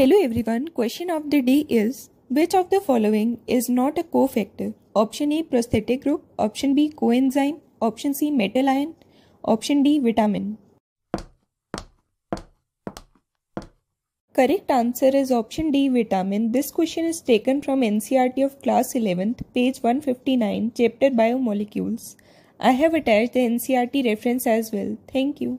Hello everyone, question of the day is which of the following is not a cofactor? Option A prosthetic group, option B coenzyme, option C metal ion, option D vitamin. Correct answer is option D vitamin. This question is taken from NCRT of class 11th, page 159, chapter biomolecules. I have attached the NCRT reference as well. Thank you.